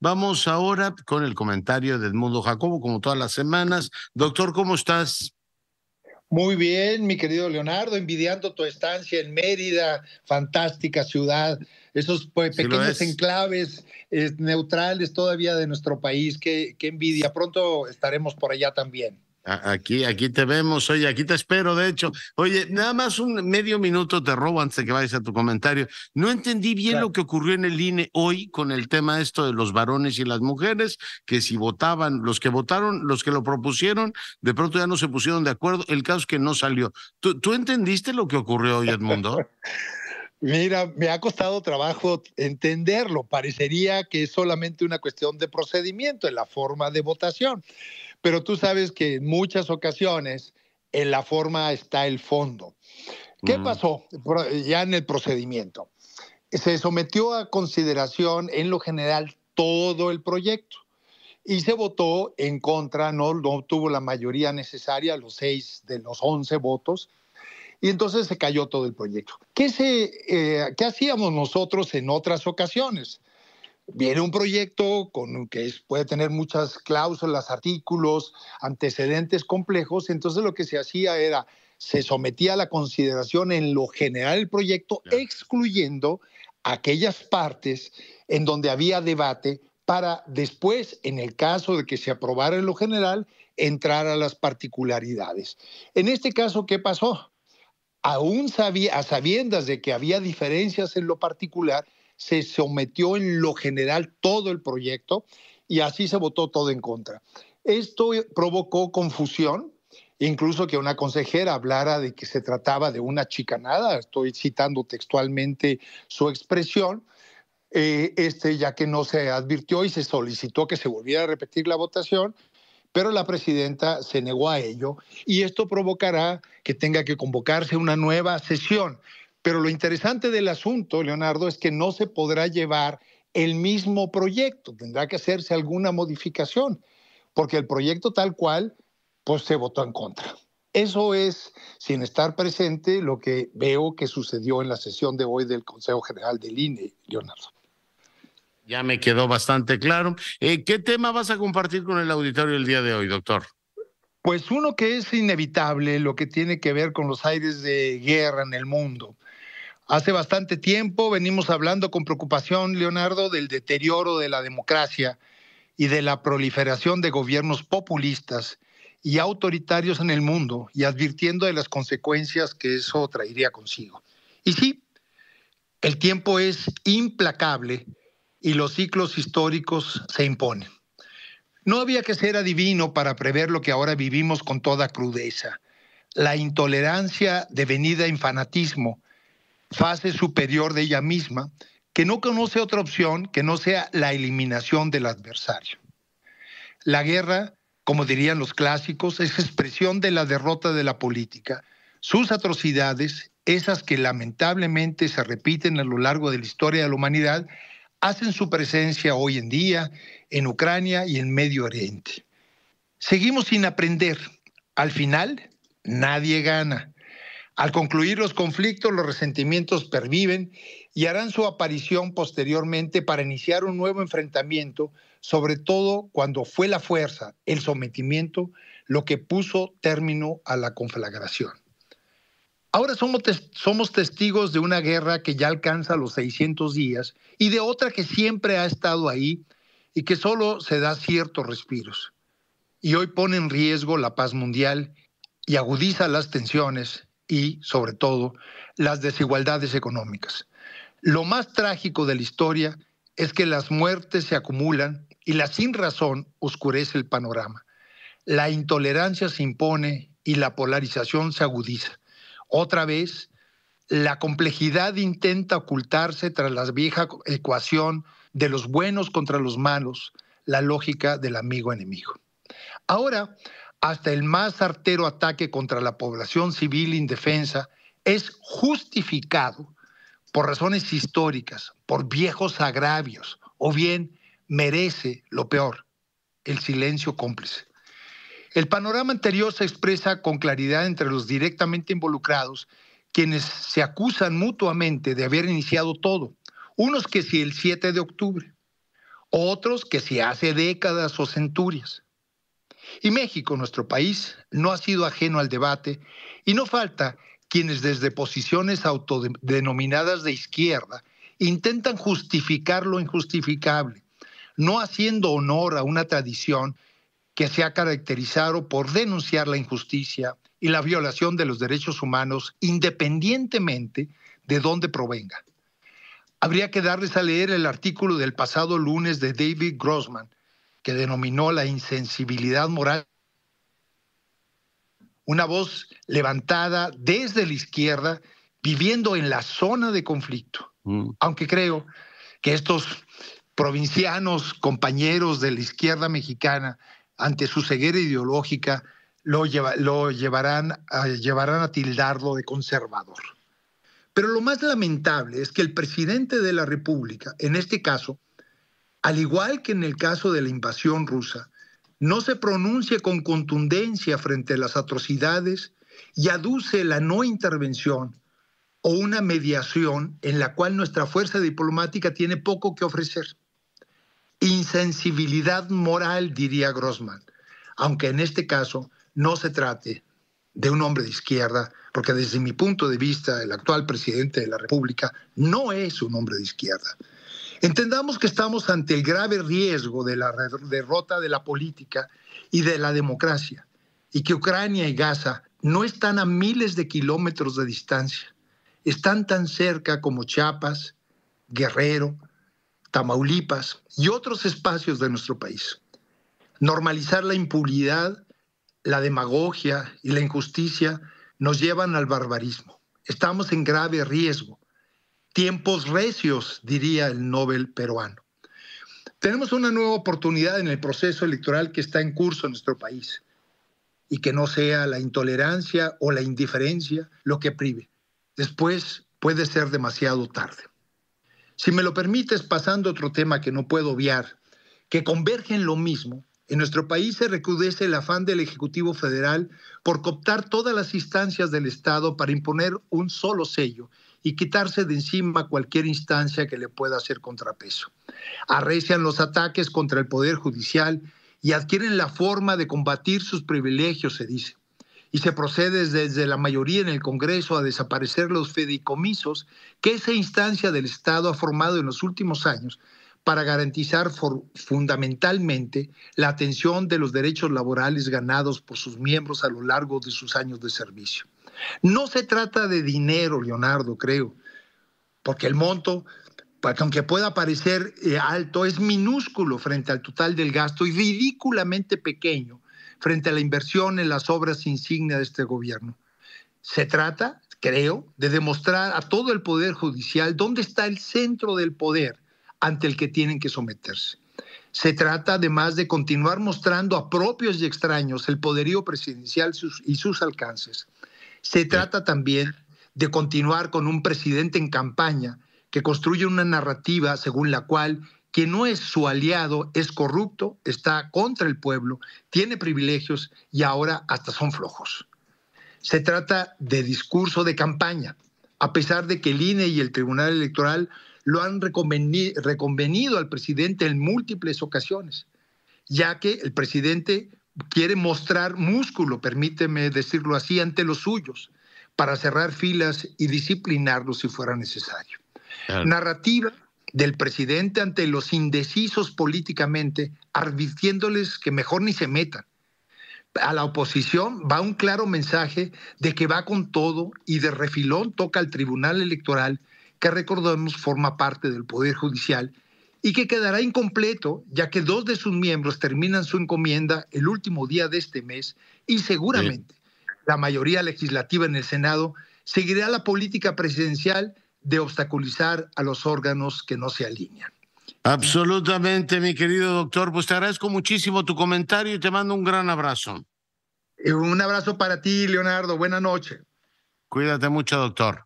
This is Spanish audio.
Vamos ahora con el comentario de Edmundo Jacobo, como todas las semanas. Doctor, ¿cómo estás? Muy bien, mi querido Leonardo, envidiando tu estancia en Mérida, fantástica ciudad, esos pequeños enclaves eh, neutrales todavía de nuestro país, que qué envidia. Pronto estaremos por allá también. Aquí, aquí te vemos, oye, aquí te espero, de hecho. Oye, nada más un medio minuto te robo antes de que vayas a tu comentario. No entendí bien lo que ocurrió en el INE hoy con el tema esto de los varones y las mujeres, que si votaban, los que votaron, los que lo propusieron, de pronto ya no se pusieron de acuerdo, el caso es que no salió. ¿Tú, tú entendiste lo que ocurrió hoy, Edmundo? Mira, me ha costado trabajo entenderlo. Parecería que es solamente una cuestión de procedimiento en la forma de votación pero tú sabes que en muchas ocasiones en la forma está el fondo. ¿Qué mm. pasó ya en el procedimiento? Se sometió a consideración en lo general todo el proyecto y se votó en contra, no, obtuvo la mayoría necesaria, los seis de los once votos, y entonces se cayó todo el proyecto. ¿Qué, se, eh, ¿Qué hacíamos nosotros en otras ocasiones? viene un proyecto con que puede tener muchas cláusulas, artículos, antecedentes complejos, entonces lo que se hacía era se sometía a la consideración en lo general el proyecto, excluyendo aquellas partes en donde había debate para después, en el caso de que se aprobara en lo general, entrar a las particularidades. En este caso, ¿qué pasó? Aún sabía, a sabiendas de que había diferencias en lo particular, se sometió en lo general todo el proyecto y así se votó todo en contra. Esto provocó confusión, incluso que una consejera hablara de que se trataba de una chicanada, estoy citando textualmente su expresión, eh, este, ya que no se advirtió y se solicitó que se volviera a repetir la votación, pero la presidenta se negó a ello y esto provocará que tenga que convocarse una nueva sesión. Pero lo interesante del asunto, Leonardo, es que no se podrá llevar el mismo proyecto, tendrá que hacerse alguna modificación, porque el proyecto tal cual, pues se votó en contra. Eso es, sin estar presente, lo que veo que sucedió en la sesión de hoy del Consejo General del INE, Leonardo. Ya me quedó bastante claro. Eh, ¿Qué tema vas a compartir con el auditorio el día de hoy, doctor? Pues uno que es inevitable, lo que tiene que ver con los aires de guerra en el mundo. Hace bastante tiempo venimos hablando con preocupación, Leonardo, del deterioro de la democracia y de la proliferación de gobiernos populistas y autoritarios en el mundo y advirtiendo de las consecuencias que eso traería consigo. Y sí, el tiempo es implacable y los ciclos históricos se imponen. No había que ser adivino para prever lo que ahora vivimos con toda crudeza. La intolerancia devenida en fanatismo fase superior de ella misma, que no conoce otra opción que no sea la eliminación del adversario. La guerra, como dirían los clásicos, es expresión de la derrota de la política. Sus atrocidades, esas que lamentablemente se repiten a lo largo de la historia de la humanidad, hacen su presencia hoy en día en Ucrania y en Medio Oriente. Seguimos sin aprender. Al final, nadie gana. Al concluir los conflictos, los resentimientos perviven y harán su aparición posteriormente para iniciar un nuevo enfrentamiento, sobre todo cuando fue la fuerza, el sometimiento, lo que puso término a la conflagración. Ahora somos, somos testigos de una guerra que ya alcanza los 600 días y de otra que siempre ha estado ahí y que solo se da ciertos respiros. Y hoy pone en riesgo la paz mundial y agudiza las tensiones y, sobre todo, las desigualdades económicas. Lo más trágico de la historia es que las muertes se acumulan y la sin razón oscurece el panorama. La intolerancia se impone y la polarización se agudiza. Otra vez, la complejidad intenta ocultarse tras la vieja ecuación de los buenos contra los malos, la lógica del amigo enemigo. Ahora, hasta el más artero ataque contra la población civil indefensa es justificado por razones históricas, por viejos agravios, o bien merece lo peor, el silencio cómplice. El panorama anterior se expresa con claridad entre los directamente involucrados, quienes se acusan mutuamente de haber iniciado todo, unos que si el 7 de octubre, otros que si hace décadas o centurias. Y México, nuestro país, no ha sido ajeno al debate y no falta quienes desde posiciones autodenominadas de izquierda intentan justificar lo injustificable, no haciendo honor a una tradición que se ha caracterizado por denunciar la injusticia y la violación de los derechos humanos independientemente de dónde provenga. Habría que darles a leer el artículo del pasado lunes de David Grossman, que denominó la insensibilidad moral. Una voz levantada desde la izquierda, viviendo en la zona de conflicto. Mm. Aunque creo que estos provincianos, compañeros de la izquierda mexicana, ante su ceguera ideológica, lo, lo llevarán, a, llevarán a tildarlo de conservador. Pero lo más lamentable es que el presidente de la República, en este caso, al igual que en el caso de la invasión rusa, no se pronuncia con contundencia frente a las atrocidades y aduce la no intervención o una mediación en la cual nuestra fuerza diplomática tiene poco que ofrecer. Insensibilidad moral, diría Grossman, aunque en este caso no se trate de un hombre de izquierda, porque desde mi punto de vista el actual presidente de la República no es un hombre de izquierda. Entendamos que estamos ante el grave riesgo de la derrota de la política y de la democracia, y que Ucrania y Gaza no están a miles de kilómetros de distancia, están tan cerca como Chiapas, Guerrero, Tamaulipas y otros espacios de nuestro país. Normalizar la impunidad, la demagogia y la injusticia nos llevan al barbarismo. Estamos en grave riesgo Tiempos recios, diría el Nobel peruano. Tenemos una nueva oportunidad en el proceso electoral que está en curso en nuestro país y que no sea la intolerancia o la indiferencia lo que prive. Después puede ser demasiado tarde. Si me lo permites, pasando a otro tema que no puedo obviar, que converge en lo mismo, en nuestro país se recrudece el afán del Ejecutivo Federal por cooptar todas las instancias del Estado para imponer un solo sello y quitarse de encima cualquier instancia que le pueda hacer contrapeso. Arrecian los ataques contra el Poder Judicial y adquieren la forma de combatir sus privilegios, se dice. Y se procede desde la mayoría en el Congreso a desaparecer los fedicomisos que esa instancia del Estado ha formado en los últimos años para garantizar fundamentalmente la atención de los derechos laborales ganados por sus miembros a lo largo de sus años de servicio. No se trata de dinero, Leonardo, creo, porque el monto, pues, aunque pueda parecer eh, alto, es minúsculo frente al total del gasto y ridículamente pequeño frente a la inversión en las obras insignia de este gobierno. Se trata, creo, de demostrar a todo el Poder Judicial dónde está el centro del poder ante el que tienen que someterse. Se trata además de continuar mostrando a propios y extraños el poderío presidencial y sus alcances. Se trata también de continuar con un presidente en campaña que construye una narrativa según la cual quien no es su aliado es corrupto, está contra el pueblo, tiene privilegios y ahora hasta son flojos. Se trata de discurso de campaña, a pesar de que el INE y el Tribunal Electoral lo han reconvenido al presidente en múltiples ocasiones, ya que el presidente quiere mostrar músculo, permíteme decirlo así, ante los suyos, para cerrar filas y disciplinarlos si fuera necesario. Narrativa del presidente ante los indecisos políticamente, advirtiéndoles que mejor ni se metan. A la oposición va un claro mensaje de que va con todo y de refilón toca al Tribunal Electoral, que recordemos forma parte del Poder Judicial y que quedará incompleto ya que dos de sus miembros terminan su encomienda el último día de este mes y seguramente la mayoría legislativa en el Senado seguirá la política presidencial de obstaculizar a los órganos que no se alinean. Absolutamente, mi querido doctor. Pues te agradezco muchísimo tu comentario y te mando un gran abrazo. Eh, un abrazo para ti, Leonardo. Buenas noches. Cuídate mucho, doctor.